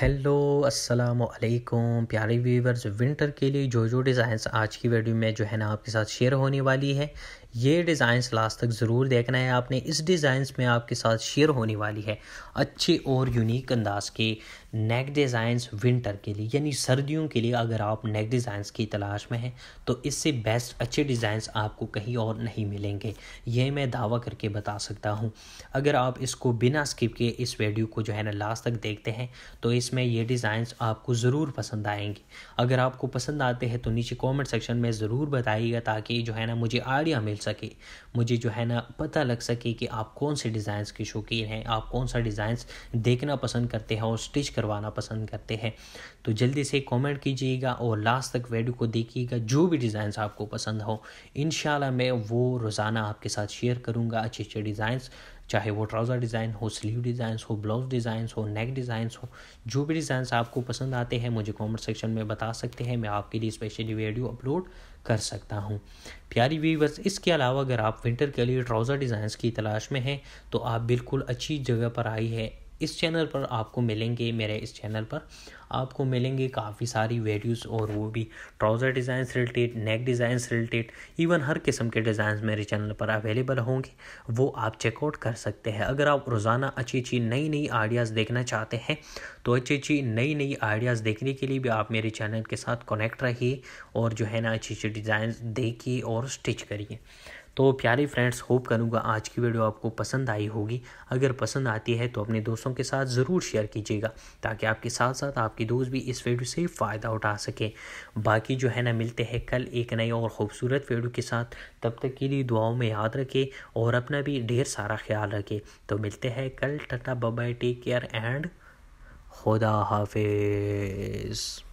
hello अस्सलाम वालेकुम प्यारे व्यूवर्स विंटर के लिए जो जो डिज़ाइंस आज की वीडियो में जो है ना आपके साथ शेयर होने वाली है ये डिज़ाइंस लास्ट तक ज़रूर देखना है आपने इस डिज़ाइंस में आपके साथ शेयर होने वाली है अच्छे और यूनिक अंदाज के नेक डिज़ाइंस विंटर के लिए यानी सर्दियों के लिए अगर आप नेक डिज़ाइंस की तलाश में हैं तो इससे बेस्ट अच्छे डिज़ाइंस आपको कहीं और नहीं मिलेंगे ये मैं दावा करके बता सकता हूँ अगर आप इसको बिना स्किप के इस वीडियो को जो है ना लास्ट तक देखते हैं तो इसमें ये डिज़ाइंस आपको ज़रूर पसंद आएंगे अगर आपको पसंद आते हैं तो नीचे कॉमेंट सेक्शन में ज़रूर बताइएगा ताकि जो है ना मुझे आइडिया मिल सके मुझे जो है ना पता लग सके कि आप कौन से डिज़ाइंस के शौकीन हैं आप कौन सा डिज़ाइंस देखना पसंद करते हैं और स्टिच करवाना पसंद करते हैं तो जल्दी से कमेंट कीजिएगा और लास्ट तक वीडियो को देखिएगा जो भी डिज़ाइंस आपको पसंद हो इन मैं वो रोज़ाना आपके साथ शेयर करूँगा अच्छे अच्छे डिज़ाइंस चाहे वो ट्राउज़र डिज़ाइन हो स्लीव डिज़ाइंस हो ब्लाउज डिज़ाइंस हो नेक डिज़ाइंस हो जो भी डिज़ाइंस आपको पसंद आते हैं मुझे कमेंट सेक्शन में बता सकते हैं मैं आपके लिए स्पेशली वीडियो अपलोड कर सकता हूँ प्यारी व्यूवर्स इसके अलावा अगर आप विंटर के लिए ट्राउज़र डिज़ाइंस की तलाश में हैं तो आप बिल्कुल अच्छी जगह पर आई है इस चैनल पर आपको मिलेंगे मेरे इस चैनल पर आपको मिलेंगे काफ़ी सारी वीडियोस और वो भी ट्राउज़र डिज़ाइन से रिलेटेड नेक डिज़ाइन से रिलेटेड इवन हर किस्म के डिज़ाइन मेरे चैनल पर अवेलेबल होंगे वो आप चेकआउट कर सकते हैं अगर आप रोज़ाना अच्छी अच्छी नई नई आइडियाज़ देखना चाहते हैं तो अच्छी अच्छी नई नई आइडियाज़ देखने के लिए भी आप मेरे चैनल के साथ कनेक्ट रहिए और जो है ना अच्छी अच्छी डिज़ाइन देखिए और स्टिच करिए तो प्यारे फ्रेंड्स होप करूँगा आज की वीडियो आपको पसंद आई होगी अगर पसंद आती है तो अपने दोस्तों के साथ ज़रूर शेयर कीजिएगा ताकि आपके साथ साथ आपके दोस्त भी इस वीडियो से फ़ायदा उठा सकें बाकी जो है ना मिलते हैं कल एक नई और ख़ूबसूरत वीडियो के साथ तब तक के लिए दुआओं में याद रखें और अपना भी ढेर सारा ख्याल रखें तो मिलते हैं कल tata bye bye take care and खुदा हाफिज़